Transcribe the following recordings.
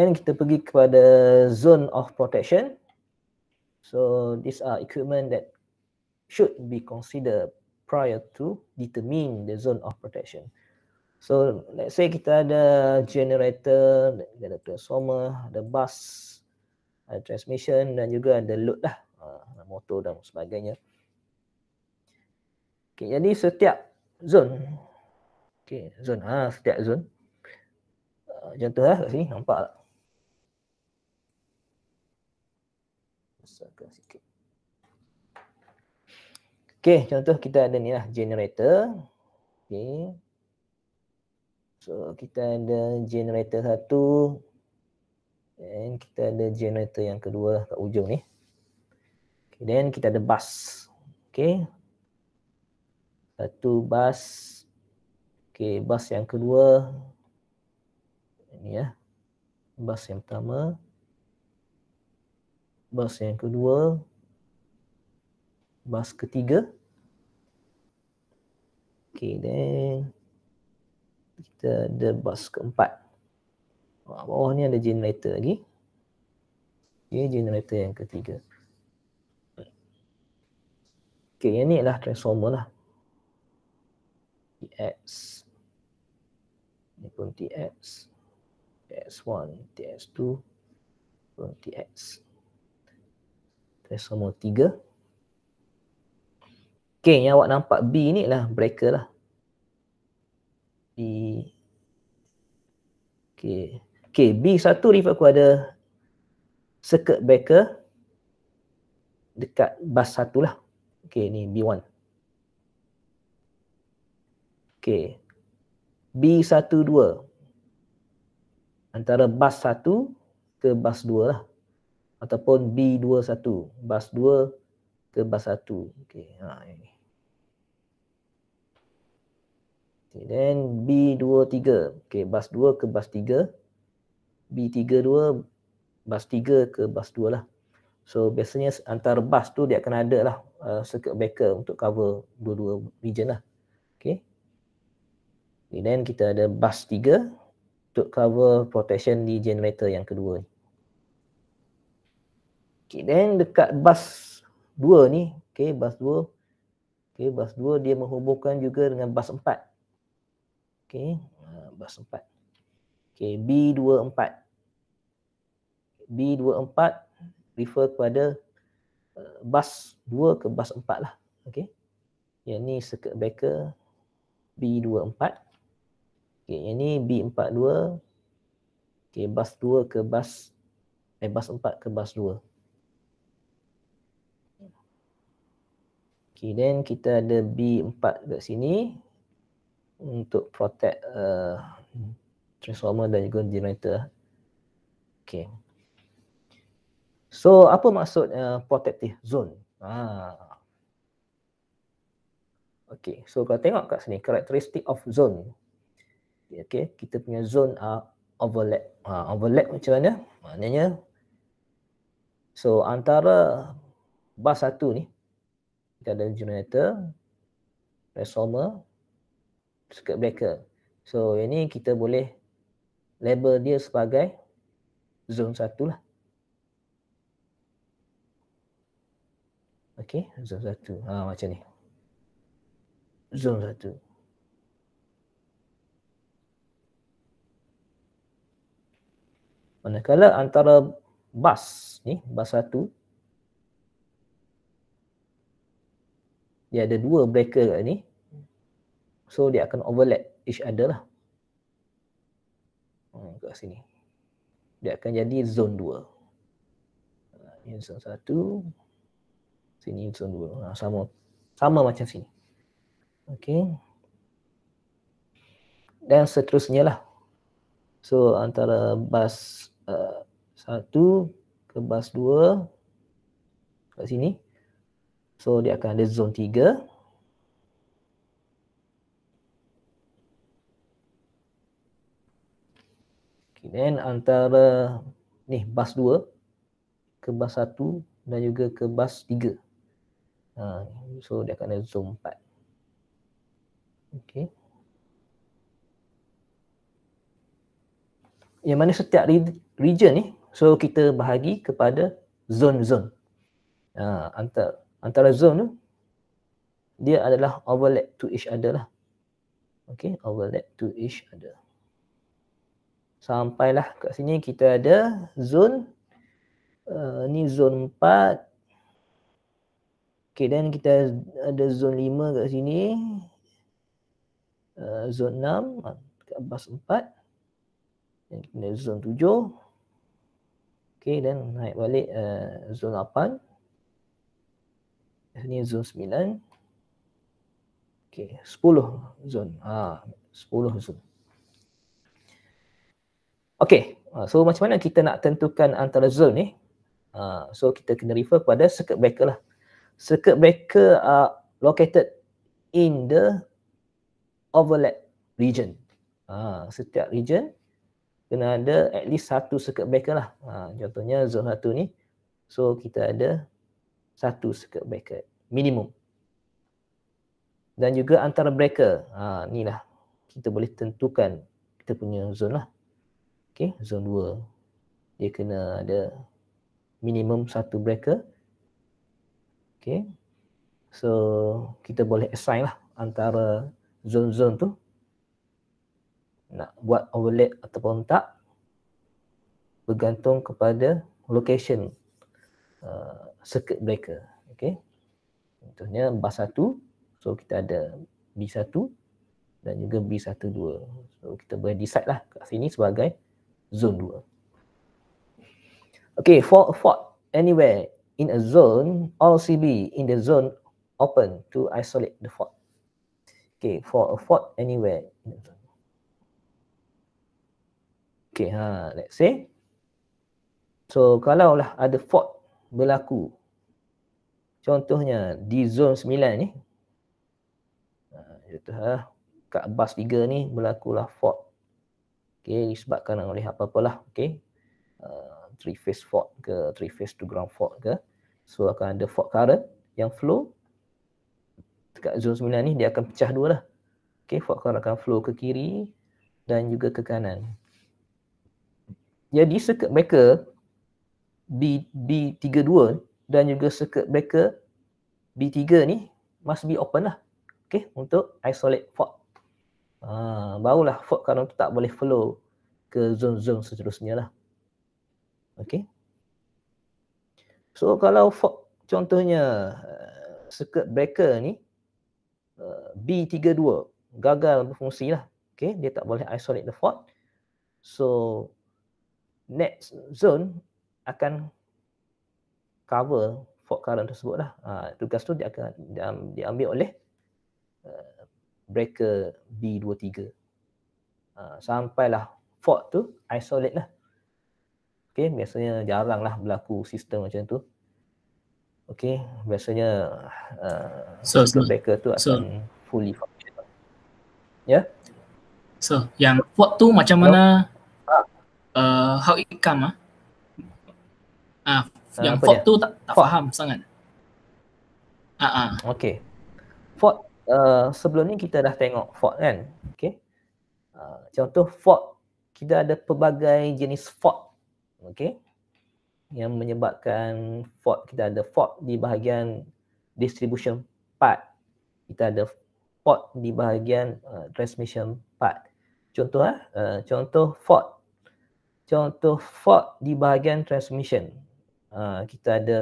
Then kita pergi kepada zone of protection. So these are equipment that should be considered prior to determine the zone of protection. So let's say kita ada generator, ada transformer, ada bus, ada transmission dan juga ada load lah, motor dan sebagainya. Okay, jadi setiap zone, okay, zone, ah, setiap zone, contoh ah, lah kat sini nampak tak? besarkan sikit. Okey, contoh kita ada ni lah generator. Okay, So kita ada generator satu dan kita ada generator yang kedua lah kat ujung ni. Okay, then kita ada bus. Okay, Satu bus. Okay, bus yang kedua. Ini ya. Bus yang pertama bas yang kedua, bas ketiga. Okay, then kita ada bas keempat. Wah, bawah ni ada generator lagi. Ini okay, generator yang ketiga. Okay, yang ni adalah transformer lah. TX. Ini pun TX. TX1, TX2, pun TX. Test nombor 3. Okay, yang awak nampak B ni lah breaker lah. B. Okay. Okay, B satu refer aku ada circuit breaker dekat bas satu lah. Okay, ni B1. Okay. B12. Antara bas satu ke bas dua lah ataupun B21 bas 2 ke bas 1 okey ha ini okay, then B23 okey bas 2 ke bas 3 B32 bas 3 ke bas 2 lah so biasanya antara bas tu dia akan ada lah uh, circuit breaker untuk cover dua-dua region lah okey okay, then kita ada bas 3 untuk cover protection di generator yang kedua ni Okay, then dekat bus 2 ni, okay, bus 2. Okay, bus 2 dia menghubungkan juga dengan bus 4. Okay, bus 4. Okay, B24. B24 refer kepada uh, bus 2 ke bus 4 lah. Okay. Yang ni circuit breaker B24. Okay, yang ni B42. Okay, bus 2 ke bus, eh bus 4 ke bus 2. Okay, then kita ada B4 dekat sini untuk protect uh, transformer dan juga generator. Okay. So, apa maksud uh, protective zone? Ah. Okay, so kalau tengok kat sini, characteristic of zone. Okay, kita punya zone uh, overlap. Uh, overlap macam mana? Maknanya, so antara bus satu ni, kita ada generator, transformer, circuit breaker. So yang ni kita boleh label dia sebagai zone satu lah. Okay, zone satu. Ha, macam ni. Zone satu. Manakala antara bus ni, bus satu, dia ada dua breaker kat ni so dia akan overlap each other lah Oh, kat sini dia akan jadi zone dua. ini zone satu, sini zone dua. nah, ha, sama sama macam sini okay dan seterusnya lah so antara bus 1 uh, ke bus dua, kat sini So dia akan ada zon 3. Okay, then antara ni bas 2 ke bas 1 dan juga ke bas 3. Uh, ha, so dia akan ada zon 4. Okay. Yang mana setiap region ni, so kita bahagi kepada zon-zon. Uh, ha, antara antara zone tu dia adalah overlap to each other lah. Okay, overlap to each other. Sampailah kat sini kita ada zone. Uh, ni zone 4. Okay, dan kita ada zon 5 kat sini. Uh, zone 6, ah, kat bas 4. Dan kita ada zone 7. Okay, dan naik balik uh, zone 8 ni zone 9 okey 10 zone ha 10 zone okey ha, so macam mana kita nak tentukan antara zon ni ha, so kita kena refer kepada circuit breaker lah circuit breaker are located in the overlap region ha, setiap region kena ada at least satu circuit breaker lah ha, contohnya zone satu ni so kita ada satu circuit breaker minimum dan juga antara breaker ha, ni lah kita boleh tentukan kita punya zone lah okay, zone 2 dia kena ada minimum satu breaker okay. so kita boleh assign lah antara zone-zone tu nak buat overlap ataupun tak bergantung kepada location uh, circuit breaker okay. Contohnya bas 1 so kita ada B1 dan juga B12. So kita boleh decide lah kat sini sebagai zone 2. Okay, for a fault anywhere in a zone, all CB in the zone open to isolate the fault. Okay, for a fault anywhere in a zone. Okay, ha, let's say. So kalau lah ada fault berlaku Contohnya di zon 9 ni uh, kat bas 3 ni berlakulah fault. Okay, disebabkan oleh apa-apalah Okay, Uh, ha, three phase fault ke three phase to ground fault ke. So akan ada fault current yang flow dekat zon 9 ni dia akan pecah dua lah. Okay, fault current akan flow ke kiri dan juga ke kanan. Jadi circuit breaker B, B32 ni dan juga circuit breaker B3 ni must be open lah okay untuk isolate fault ha, barulah fault kalau tu tak boleh flow ke zone-zone seterusnya lah okay so kalau fault contohnya eh, circuit breaker ni eh, B32 gagal berfungsi lah okay dia tak boleh isolate the fault so next zone akan cover fault current tersebut lah. Ha, tugas tu dia akan diambil oleh uh, breaker B23. Uh, ha, sampailah fault tu isolate lah. Okay, biasanya jarang lah berlaku sistem macam tu. Okay, biasanya uh, so, breaker tu akan so, fully fault Ya? Yeah? So, yang fault tu macam mana uh, how it come ah? Uh, uh, yang Ford dia? tu tak, tak Ford. faham sangat. uh-uh. Ah, ah. Okay. Ford, uh, sebelum ni kita dah tengok Ford kan? Okay. Uh, contoh Ford, kita ada pelbagai jenis Ford. Okay. Yang menyebabkan Ford, kita ada Ford di bahagian distribution part. Kita ada Ford di bahagian uh, transmission part. Contoh, ah, uh, contoh Ford. Contoh Ford di bahagian transmission uh, kita ada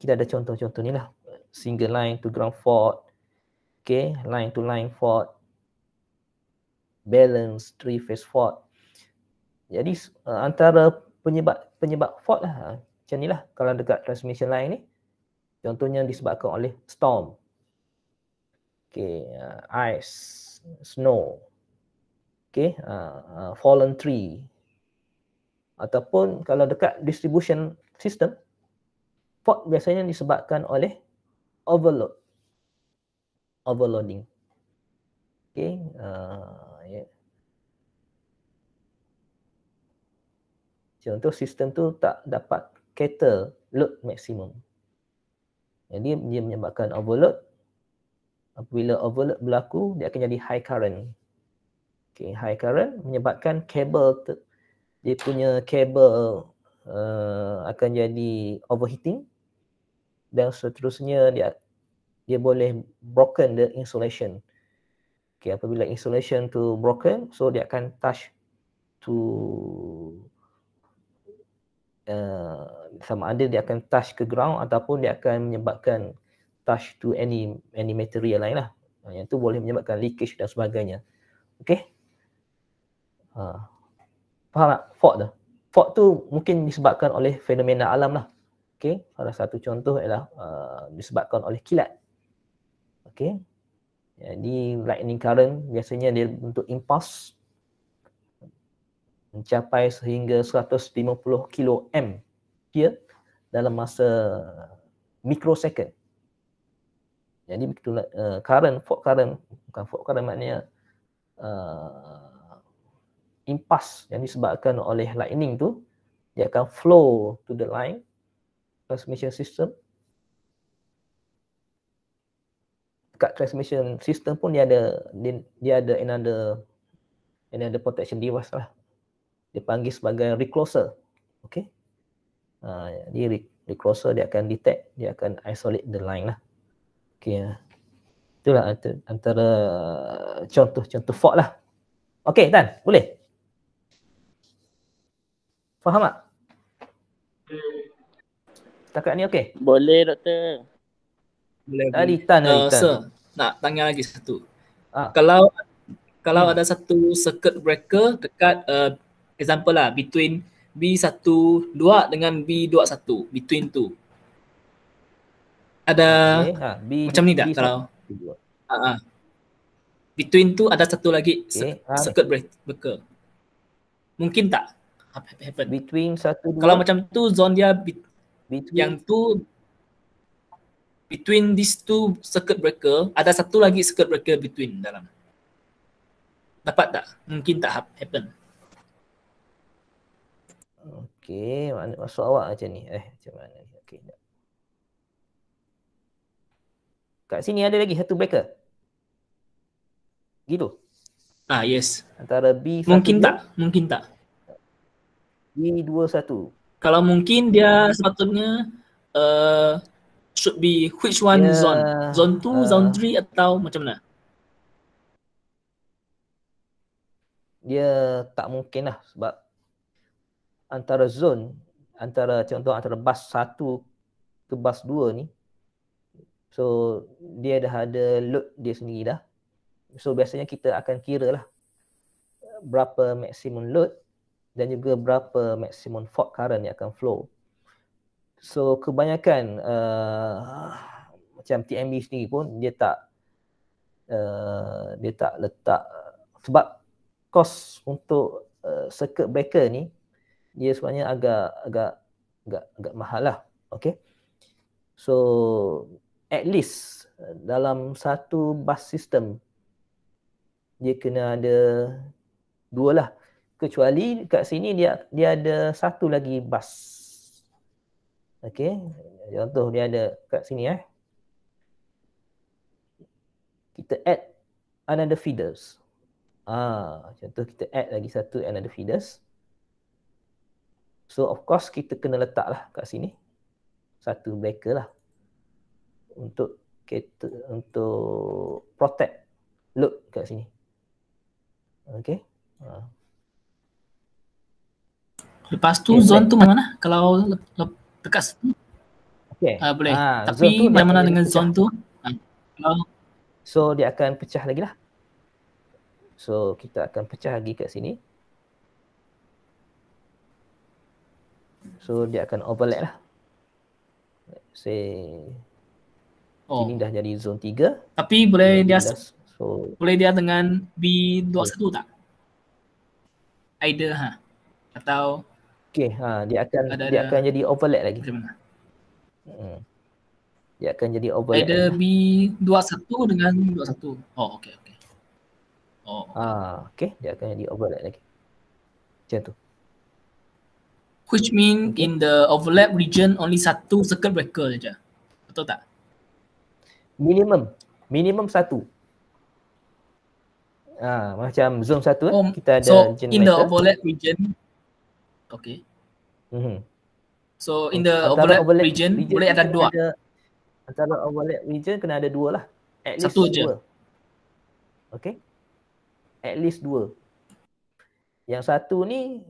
kita ada contoh-contoh ni lah single line to ground fault okay line to line fault balance three phase fault jadi uh, antara penyebab penyebab fault lah ah, macam ni lah kalau dekat transmission line ni contohnya disebabkan oleh storm okay uh, ice snow okay uh, uh, fallen tree ataupun kalau dekat distribution sistem, fault biasanya disebabkan oleh overload, overloading. Okay. Uh, yeah. Contoh sistem tu tak dapat cater load maksimum. Jadi dia menyebabkan overload. Apabila overload berlaku, dia akan jadi high current. Okay, high current menyebabkan kabel dia punya kabel Eh, akan jadi overheating dan seterusnya dia dia boleh broken the insulation. Okay, apabila insulation tu broken, so dia akan touch to uh, sama ada dia akan touch ke ground ataupun dia akan menyebabkan touch to any any material lain lah. Yang tu boleh menyebabkan leakage dan sebagainya. Okay. Uh, faham tak? Fault dah fog tu mungkin disebabkan oleh fenomena alam lah. Okay. Salah satu contoh ialah uh, disebabkan oleh kilat. Okay. Jadi lightning current biasanya dia bentuk impuls mencapai sehingga 150 kilo M dalam masa mikrosecond. Jadi begitu uh, current, fog current, bukan fog current maknanya uh, impas yang disebabkan oleh lightning tu dia akan flow to the line transmission system dekat transmission system pun dia ada dia, dia ada another another protection device lah dia panggil sebagai recloser okey uh, ha, jadi recloser dia akan detect dia akan isolate the line lah okey uh. Ha. itulah antara contoh-contoh fault lah okey Tan boleh Faham tak? Hmm. Setakat ni okey? Boleh doktor. Boleh. Dari tan dari uh, Sir, nak tanya lagi satu. Ah. Kalau kalau hmm. ada satu circuit breaker dekat uh, example lah between B12 dengan B21 between tu. Ada okay, ha, B, macam ni tak kalau? Ha, ha. Between tu ada satu lagi okay, ah. circuit breaker. Mungkin tak? happen between satu dua kalau macam tu zone dia be- between yang tu between these two circuit breaker ada satu lagi circuit breaker between dalam dapat tak mungkin tak happen Okay, masuk awak macam ni? Eh, macam mana? Okay, tak. Kat sini ada lagi satu breaker. Gitu? Ah, yes. Antara B Mungkin tak. Mungkin tak. B21. Kalau mungkin dia sepatutnya uh, should be which one yeah. zone? Zone 2, uh, zone 3 atau macam mana? Dia tak mungkin lah sebab antara zone, antara contoh antara bus 1 ke bus 2 ni so dia dah ada load dia sendiri dah. So biasanya kita akan kira lah berapa maksimum load dan juga berapa maksimum fault current yang akan flow. So kebanyakan uh, macam TMB sendiri pun dia tak uh, dia tak letak sebab kos untuk uh, circuit breaker ni dia sebenarnya agak agak agak agak mahal lah. Okay. So at least uh, dalam satu bus system dia kena ada dua lah kecuali kat sini dia dia ada satu lagi bas. Okey. Contoh dia ada kat sini eh. Kita add another feeders. Ah, contoh kita add lagi satu another feeders. So of course kita kena letaklah kat sini satu breaker lah untuk kita untuk protect load kat sini. Okey. Ah. Lepas tu okay. zone tu mana? Kalau le- le- dekat sini. Okay. Uh, ah, boleh. Ha, Tapi yang mana dengan zon tu? Ah, so dia akan pecah lagi lah. So kita akan pecah lagi kat sini. So dia akan overlap lah. Let's say oh. sini dah jadi zon tiga. Tapi boleh dia dah, so boleh dia dengan B21 okay. tak? Either ha. Atau Okey, ha, dia akan ada, ada, dia akan jadi overlap lagi. Macam Hmm. Dia akan jadi overlap. Ada B21 dengan 21. Oh, okey, okey. Oh. Ha, okay, dia akan jadi overlap lagi. Macam tu. Which mean okay. in the overlap region only satu circuit breaker saja. Betul tak? Minimum. Minimum satu. Ha, macam zoom satu eh, oh, kita ada so in the overlap region Okay. Mm-hmm. So in the antara overlap, overlap region, region boleh ada dua. antara overlap region kena ada dua lah. At least Satu dua. Je. Okay. At least dua. Yang satu ni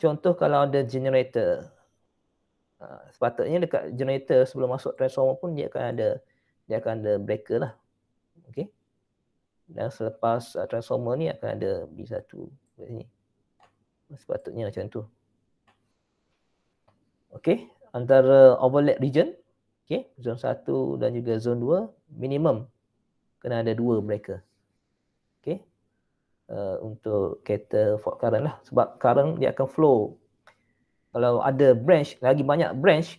contoh kalau ada generator. Uh, sepatutnya dekat generator sebelum masuk transformer pun dia akan ada dia akan ada breaker lah. Okay. Dan selepas uh, transformer ni akan ada B1 ni sepatutnya macam tu. Okey, antara overlap region, okey, zon 1 dan juga zon 2 minimum kena ada dua mereka. Okey. Uh, untuk kereta Ford Current lah sebab current dia akan flow kalau ada branch lagi banyak branch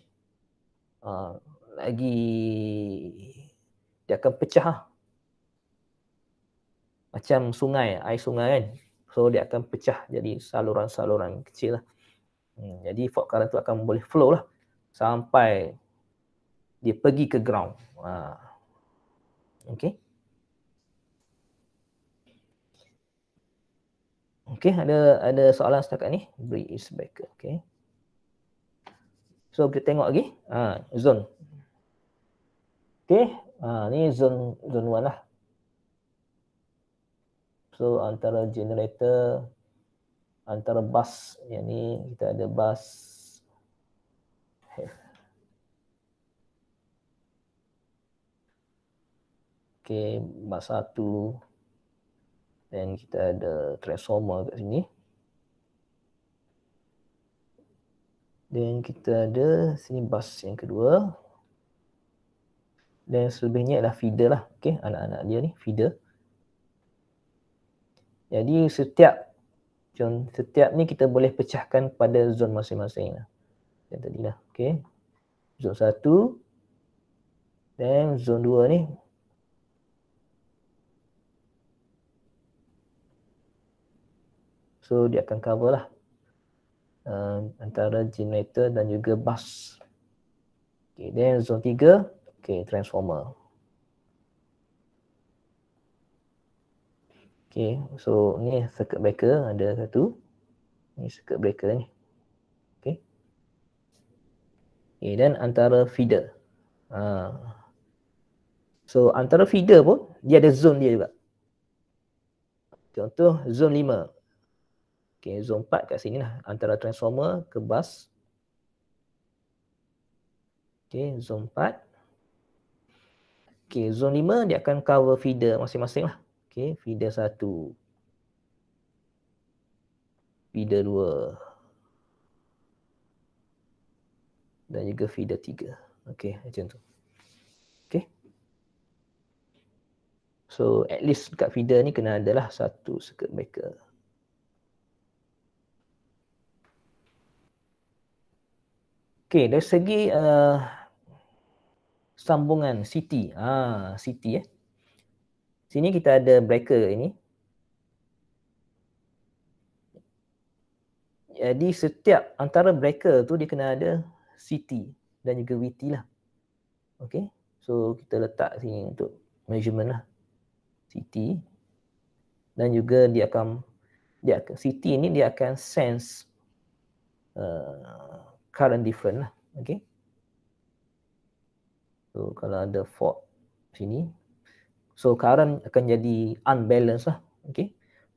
uh, lagi dia akan pecah lah. macam sungai air sungai kan So dia akan pecah jadi saluran-saluran kecil lah. Hmm, jadi fault current tu akan boleh flow lah sampai dia pergi ke ground. Ha. Okay. Okay, ada ada soalan setakat ni? Break is back. Okay. So kita tengok lagi. Ha, zone. Okay. Ha, ni zone, zone 1 lah so antara generator antara bus yang ni kita ada bus okay bus satu dan kita ada transformer kat sini dan kita ada sini bus yang kedua dan selebihnya adalah feeder lah okey anak-anak dia ni feeder jadi setiap zon setiap ni kita boleh pecahkan pada zon masing-masing lah. tadi lah. Okay. Zon satu dan zon dua ni. So dia akan cover lah uh, antara generator dan juga bus. Okay, then zon tiga, okay, transformer. Okay, so ni circuit breaker ada satu. Ni circuit breaker ni. Okay. Okay, dan antara feeder. Ha. So antara feeder pun, dia ada zone dia juga. Contoh zone 5. Okay, zone 4 kat sini lah. Antara transformer ke bus. Okay, zone 4. Okay, zone 5 dia akan cover feeder masing-masing lah. Okey, feeder 1. Feeder 2. Dan juga feeder 3. Okey, macam tu. Okey. So, at least dekat feeder ni kena adalah satu circuit breaker. Okey, dari segi uh, sambungan city, Ah, city eh. Sini kita ada breaker ini. Jadi setiap antara breaker tu dia kena ada CT dan juga VT lah. Okay. So kita letak sini untuk measurement lah. CT dan juga dia akan dia akan, CT ni dia akan sense uh, current different lah. Okay. So kalau ada fault sini So current akan jadi unbalanced lah. Okay.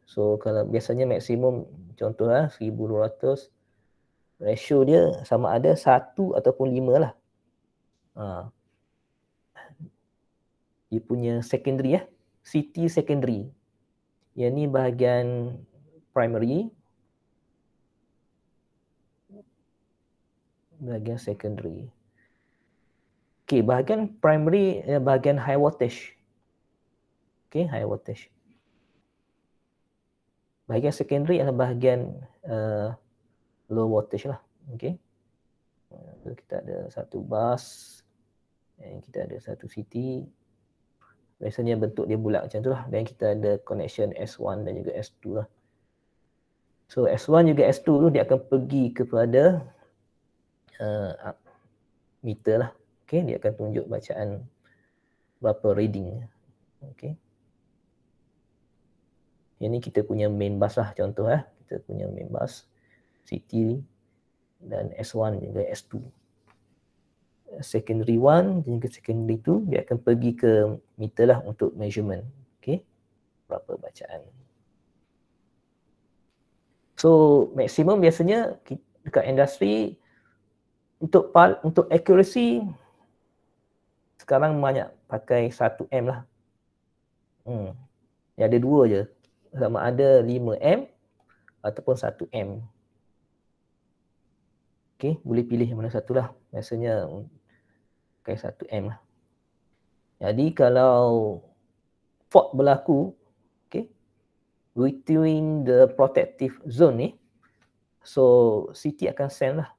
So kalau biasanya maksimum contoh lah 1200 ratio dia sama ada 1 ataupun 5 lah. Ha. Dia punya secondary ya. Ah, CT secondary. Yang ni bahagian primary. Bahagian secondary. Okay, bahagian primary, eh, bahagian high voltage okay, high voltage. Bahagian secondary adalah bahagian uh, low voltage lah, okay. So, uh, kita ada satu bus, dan kita ada satu city. Biasanya bentuk dia bulat macam tu lah. Dan kita ada connection S1 dan juga S2 lah. So S1 juga S2 tu dia akan pergi kepada uh, meter lah. Okay, dia akan tunjuk bacaan berapa reading. Okay. Yang ni kita punya main bus lah contoh eh. Kita punya main bus city dan S1 hingga S2. Secondary 1 dan juga secondary 2 dia akan pergi ke meter lah untuk measurement. Okay. Berapa bacaan. So maksimum biasanya dekat industri untuk pal- untuk accuracy sekarang banyak pakai 1M lah. Hmm. Ya ada dua je sama ada 5M ataupun 1M. Okey, boleh pilih yang mana satulah. Biasanya pakai 1M lah. Jadi kalau fault berlaku okay, between the protective zone ni, so CT akan send lah.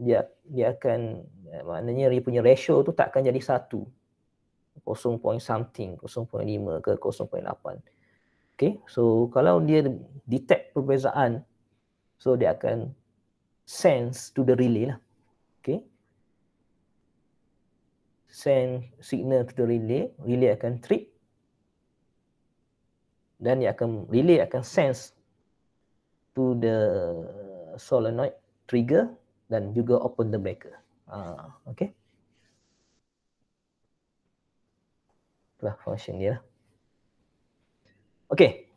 Dia, dia akan, eh, maknanya dia punya ratio tu tak akan jadi satu. 0 point something, 0.5 ke 0.8. Okay, so kalau dia detect perbezaan, so dia akan sense to the relay lah. Okay. Send signal to the relay. Relay akan trip. Dan dia akan, relay akan sense to the solenoid trigger dan juga open the breaker. Uh, okay. Itulah function dia lah. Okey,